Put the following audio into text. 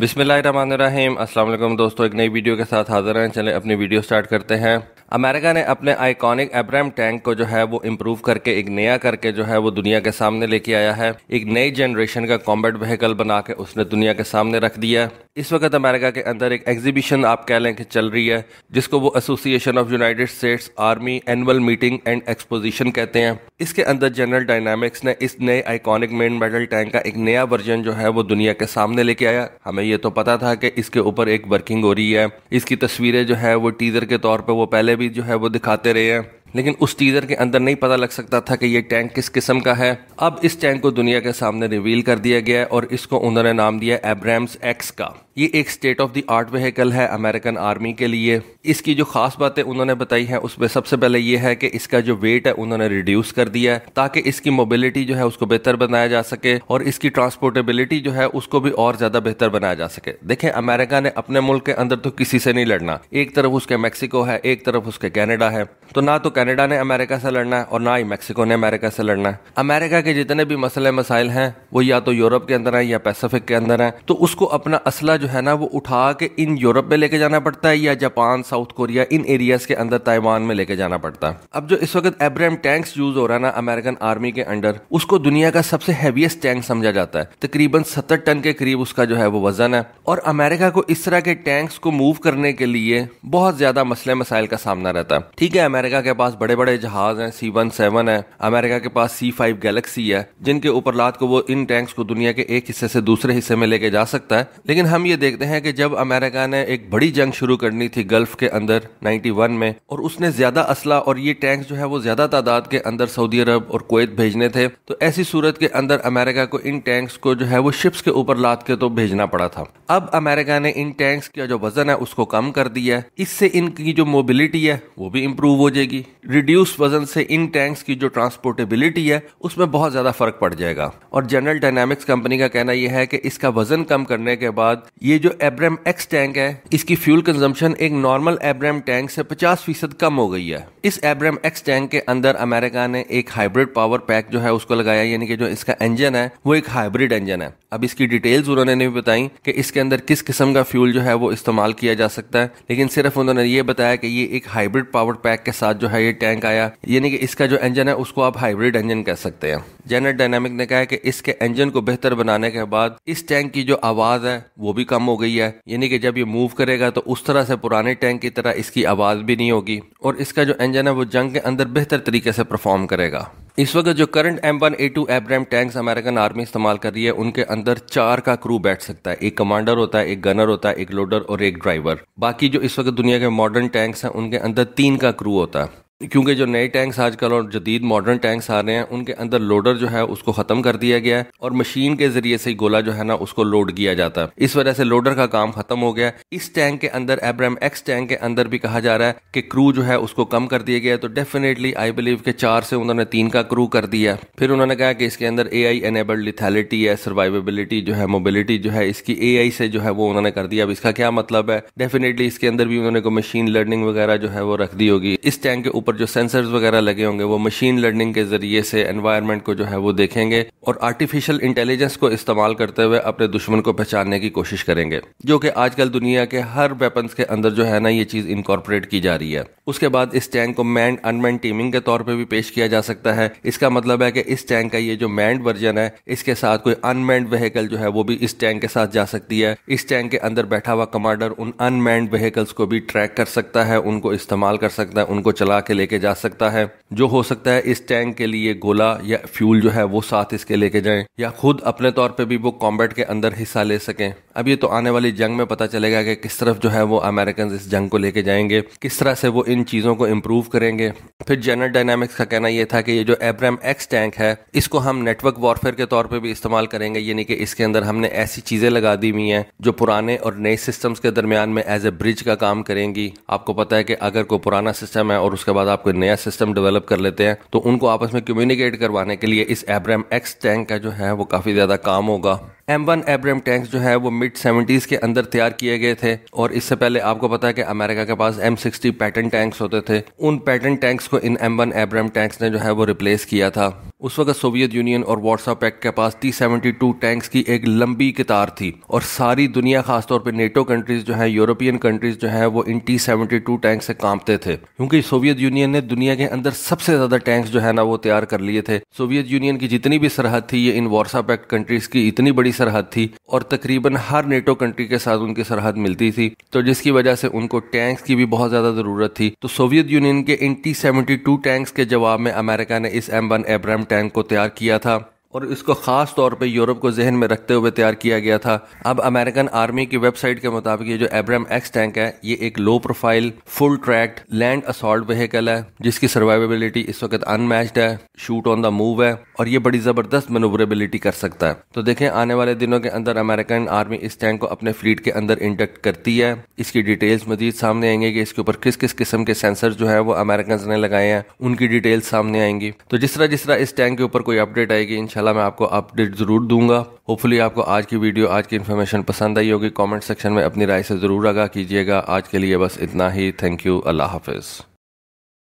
बिसमीम वालेकुम दोस्तों एक नई वीडियो के साथ हाजिर हैं चलें अपनी वीडियो स्टार्ट करते हैं अमेरिका ने अपने आइकॉनिक एब्राम टैंक को जो है वो इम्प्रूव करके एक नया करके जो है वो दुनिया के सामने लेके आया है एक नई जनरेशन का कॉम्बैट व्हीकल बना के उसने दुनिया के सामने रख दिया इस वक्त अमेरिका के अंदर एक एग्जीबिशन आप कह लें कि चल रही है जिसको वो association of United States army annual meeting and exposition कहते हैं इसके अंदर जनरल डायनामिक्स ने इस नए आइकॉनिक मेन मेडल टैंक का एक नया वर्जन जो है वो दुनिया के सामने लेके आया हमें ये तो पता था कि इसके ऊपर एक वर्किंग हो रही है इसकी तस्वीरें जो है वो टीजर के तौर पर वो पहले भी जो है वो दिखाते रहे हैं लेकिन उस टीजर के अंदर नहीं पता लग सकता था कि ये टैंक किस किस्म का है अब इस टैंक को दुनिया के सामने रिवील कर दिया गया और इसको उन्होंने नाम दिया एब्राम्स एक्स का ये एक state of the art vehicle है अमेरिकन आर्मी के लिए इसकी जो खास बातें उन्होंने बताई हैं उसमें सबसे पहले ये है कि इसका जो वेट है उन्होंने रिड्यूस कर दिया है ताकि इसकी मोबिलिटी जो है उसको बेहतर बनाया जा सके और इसकी ट्रांसपोर्टेबिलिटी जो है उसको भी और ज्यादा बेहतर बनाया जा सके देखें अमेरिका ने अपने मुल्क के अंदर तो किसी से नहीं लड़ना एक तरफ उसके मैक्सिको है एक तरफ उसके कैनेडा है तो ना तो कैनेडा ने अमेरिका से लड़ना है और ना ही मैक्सिको ने अमेरिका से लड़ना है अमेरिका के जितने भी मसले मसाइल हैं वो या तो यूरोप के अंदर है या पैसिफिक के अंदर है तो उसको अपना असला जो है ना वो उठा के इन यूरोप में लेके जाना पड़ता है या जापान साउथ कोरिया इन एरियाज के अंदर ताइवान में लेके जाना पड़ता है अब जो इस वक्त एब्राहम टैंक्स यूज हो रहा है ना अमेरिकन आर्मी के अंडर उसको दुनिया का सबसे हैवीएस्ट टैंक समझा जाता है तकरीबन सत्तर टन के करीब उसका जो है वो वजन है और अमेरिका को इस तरह के टैंक्स को मूव करने के लिए बहुत ज्यादा मसले मसाइल का सामना रहता है ठीक है अमेरिका के पास बड़े बड़े जहाज हैं सी वन सेवन है अमेरिका के पास सी फाइव गैलेक्सी है जिनके ऊपर लाद को वो इन टैंक्स को दुनिया के एक हिस्से से दूसरे हिस्से में लेके जा सकता है लेकिन हम ये ये देखते हैं कि जब अमेरिका ने एक बड़ी जंग शुरू करनी थी गल्फ के अंदर 91 में और उसने ज्यादा असला और ये टैंक्स जो है वो ज्यादा तादाद के अंदर सऊदी अरब और कुवैत भेजने थे तो ऐसी सूरत के अंदर अमेरिका को इन टैंक्स को जो है वो शिप्स के ऊपर लाद के तो भेजना पड़ा था अब अमेरिका ने इन टैंक्स का जो वजन है उसको कम कर दिया है इससे इनकी जो मोबिलिटी है वो भी इम्प्रूव हो जाएगी रिड्यूस वजन से इन टैंक्स की जो ट्रांसपोर्टेबिलिटी है उसमें बहुत ज्यादा फर्क पड़ जाएगा और जनरल डायनामिक्स कंपनी का कहना यह है कि इसका वजन कम करने के बाद ये जो एब्रम एक्स टैंक है इसकी फ्यूल कंजम्पशन एक नॉर्मल एब्रम टैंक से 50 फीसद कम हो गई है इस एब्रम एक्स टैंक के अंदर अमेरिका ने एक हाइब्रिड पावर पैक जो है उसको लगाया यानी कि जो इसका इंजन है वो एक हाइब्रिड इंजन है अब इसकी डिटेल्स उन्होंने नहीं बताई कि इसके अंदर किस किस्म का फ्यूल जो है वो इस्तेमाल किया जा सकता है लेकिन सिर्फ उन्होंने ये बताया कि ये एक हाइब्रिड पावर पैक के साथ जो है ये टैंक आया यानी कि इसका जो इंजन है उसको आप हाइब्रिड इंजन कह सकते हैं जेनर डायनामिक ने कहा कि इसके इंजन को बेहतर बनाने के बाद इस टैंक की जो आवाज़ है वो भी कम हो गई है यानी कि जब ये मूव करेगा तो उस तरह से पुराने टैंक की तरह इसकी आवाज़ भी नहीं होगी और इसका जो इंजन है वो जंग के अंदर बेहतर तरीके से परफॉर्म करेगा इस वक्त जो current M one A two Abram tank American army इस्तेमाल कर रही है उनके अंदर चार का क्रू बैठ सकता है एक कमांडर होता है एक गनर होता है एक लोडर और एक ड्राइवर बाकी जो इस वक्त दुनिया के मॉडर्न टैंक्स हैं उनके अंदर तीन का क्रू होता है क्योंकि जो नए टैंक्स आजकल और जदीद मॉडर्न टैंक्स आ रहे हैं उनके अंदर लोडर जो है उसको ख़त्म कर दिया गया है और मशीन के जरिए से गोला जो है ना उसको लोड किया जाता है इस वजह से लोडर का काम खत्म हो गया इस टैंक के अंदर एब्राम एक्स टैंक के अंदर भी कहा जा रहा है कि क्रू जो है उसको कम कर दिया गया तो डेफिनेटली आई बिलीव के चार से उन्होंने तीन का क्रू कर दिया फिर उन्होंने कहा कि इसके अंदर ए आई एनेबल्ड लिथेलिटी है सर्वाइवेबिलिटी जो है मोबिलिटी जो है इसकी ए आई से जो है वो उन्होंने कर दिया अब इसका क्या मतलब है डेफिनेटली इसके अंदर भी उन्होंने को मशीन लर्निंग वगैरह जो है वो रख दी होगी इस टैंक के ऊपर ऊपर जो सेंसर्स वगैरह लगे होंगे वो मशीन लर्निंग के ज़रिए से एनवायरनमेंट को जो है वो देखेंगे और आर्टिफिशियल इंटेलिजेंस को इस्तेमाल करते हुए अपने दुश्मन को पहचानने की कोशिश करेंगे जो कि आजकल दुनिया के हर वेपन्स के अंदर जो है ना ये चीज़ इनकॉर्पोरेट की जा रही है उसके बाद इस टैंक को मैंड अनमैंड टीमिंग के तौर पर भी पेश किया जा सकता है इसका मतलब है कि इस टैंक का ये जो मैंड वर्जन है इसके साथ कोई अनमैंड व्हीकल जो है वो भी इस टैंक के साथ जा सकती है इस टैंक के अंदर बैठा हुआ कमांडर उन अनमैंड व्हीकल्स को भी ट्रैक कर सकता है उनको इस्तेमाल कर सकता है उनको चला के लेके जा सकता है जो हो सकता है इस टैंक के लिए गोला या फ्यूल जो है वो साथ इसके लेके जाएं या खुद अपने तौर पे भी वो कॉम्बैट के अंदर हिस्सा ले सकें अब ये तो आने वाली जंग में पता चलेगा कि किस तरफ जो है वो अमेरिकन इस जंग को लेके जाएंगे किस तरह से वो इन चीज़ों को इम्प्रूव करेंगे फिर जनरल डायनामिक्स का कहना यह था कि ये जो एब्राम एक्स टैंक है इसको हम नेटवर्क वॉरफेयर के तौर पर भी इस्तेमाल करेंगे यानी कि इसके अंदर हमने ऐसी चीज़ें लगा दी हुई हैं जो पुराने और नए सिस्टम्स के दरमियान में एज ए ब्रिज का काम करेंगी आपको पता है कि अगर कोई पुराना सिस्टम है और उसके बाद आप कोई नया सिस्टम डेवलप कर लेते हैं तो उनको आपस में कम्युनिकेट करवाने के लिए इस एब्राम एक्स टैंक का जो है वो काफ़ी ज़्यादा काम होगा एम वन एब्रम टैंक्स जो है वो मिड सेवेंटीज़ के अंदर तैयार किए गए थे और इससे पहले आपको पता है कि अमेरिका के पास एम सिक्सटी पैटर्न टैंक्स होते थे उन पैटर्न टैंक्स को इन एम वन एब्रम टैंक्स ने जो है वो रिप्लेस किया था उस वक्त सोवियत यूनियन और वार्सा पैक के पास टी सेवेंटी टू टैंक्स की एक लंबी कतार थी और सारी दुनिया खासतौर पर नेटो कंट्रीज जो है यूरोपियन कंट्रीज जो है वो इन टी सेवेंटी टू टैंक से कांपते थे क्योंकि सोवियत यूनियन ने दुनिया के अंदर सबसे ज्यादा टैंक्स जो है ना वो तैयार कर लिए थे सोवियत यूनियन की जितनी भी सरहद थी ये इन वार्सा पैक कंट्रीज की इतनी बड़ी सरहद थी और तकरीबन हर नेटो कंट्री के साथ उनकी सरहद मिलती थी तो जिसकी वजह से उनको टैंक्स की भी बहुत ज्यादा जरूरत थी तो सोवियत यूनियन के इन टी सेवेंटी टू टैंक्स के जवाब में अमेरिका ने इस एम वन एब्राम टैंक को तैयार किया था और इसको ख़ास तौर पे यूरोप को जहन में रखते हुए तैयार किया गया था अब अमेरिकन आर्मी की वेबसाइट के मुताबिक ये जो एब्रम एक्स टैंक है ये एक low profile full tracked land assault vehicle है जिसकी सर्वाइवेबिलिटी इस वक्त अनमैच्ड है शूट ऑन द मूव है और ये बड़ी ज़बरदस्त मनोवरेबिलिटी कर सकता है तो देखें आने वाले दिनों के अंदर अमेरिकन आर्मी इस टैंक को अपने फ्लीट के अंदर इंडक्ट करती है इसकी डिटेल्स मजीद सामने आएंगे कि इसके ऊपर किस किस किस्म के सेंसर जो है वो अमेरिकन ने लगाए हैं उनकी डिटेल्स सामने आएंगी तो जिस तरह जिस तरह इस टैंक के ऊपर कोई अपडेट आएगी इनशाला इंशाल्लाह मैं आपको अपडेट ज़रूर दूंगा होपफुली आपको आज की वीडियो आज की इन्फॉर्मेशन पसंद आई होगी कमेंट सेक्शन में अपनी राय से ज़रूर आगा कीजिएगा आज के लिए बस इतना ही थैंक यू अल्लाह हाफिज़